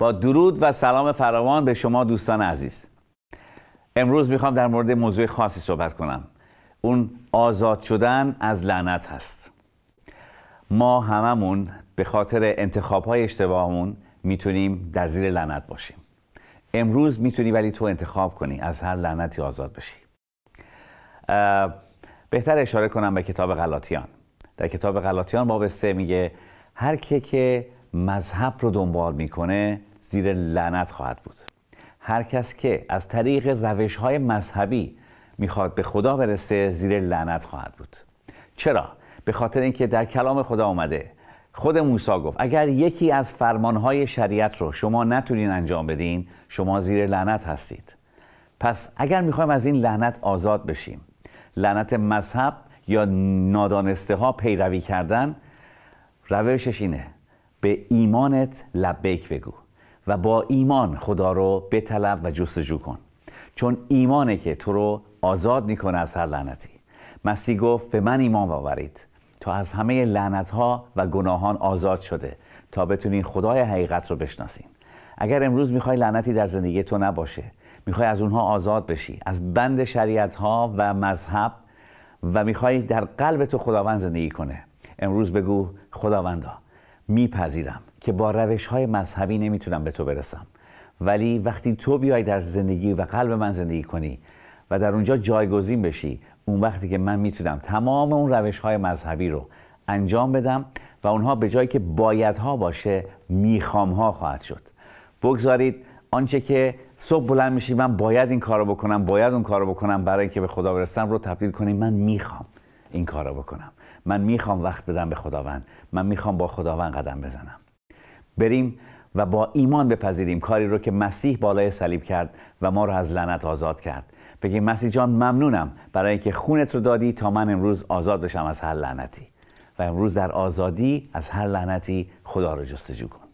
با درود و سلام فراوان به شما دوستان عزیز امروز میخوام در مورد موضوع خاصی صحبت کنم اون آزاد شدن از لعنت هست ما هممون به خاطر انتخاب های اشتباهمون میتونیم در زیر لعنت باشیم امروز میتونی ولی تو انتخاب کنی از هر لعنتی آزاد بشی بهتر اشاره کنم به کتاب غلاطیان در کتاب غلاطیان باب سه میگه هر که مذهب رو دنبال میکنه زیر لعنت خواهد بود هر کس که از طریق روش های مذهبی میخواد به خدا برسه زیر لعنت خواهد بود چرا؟ به خاطر اینکه در کلام خدا آمده خود موسا گفت اگر یکی از فرمانهای شریعت رو شما نتونین انجام بدین شما زیر لعنت هستید پس اگر میخوایم از این لعنت آزاد بشیم لعنت مذهب یا نادانسته ها پیروی کردن روشش اینه به ایمانت لبیک بگو و با ایمان خدا رو بطلب و جستجو کن چون ایمانه که تو رو آزاد میکنه از هر لعنتی مسیح گفت به من ایمان باورید تا از همه لعنت ها و گناهان آزاد شده تا بتونین خدای حقیقت رو بشناسین اگر امروز میخوای لعنتی در زندگی تو نباشه میخوای از اونها آزاد بشی از بند شریعت ها و مذهب و میخوای در قلب تو خداوند زندگی کنه امروز بگو خداوندا میپذیرم که با روش های مذهبی نمیتونم به تو برسم ولی وقتی تو بیای در زندگی و قلب من زندگی کنی و در اونجا جایگزین بشی اون وقتی که من میتونم تمام اون روش های مذهبی رو انجام بدم و اونها به جایی که بایدها باشه میخوامها خواهد شد بگذارید آنچه که صبح بلند میشی من باید این کارو بکنم باید اون رو بکنم برای اینکه به خدا برسم رو تبدیل کنیم من میخوام این کار رو بکنم من میخوام وقت بدم به خداوند من میخوام با خداوند قدم بزنم بریم و با ایمان بپذیریم کاری رو که مسیح بالای صلیب کرد و ما رو از لعنت آزاد کرد بگیم مسیح جان ممنونم برای اینکه خونت رو دادی تا من امروز آزاد بشم از هر لعنتی و امروز در آزادی از هر لعنتی خدا رو جستجو کن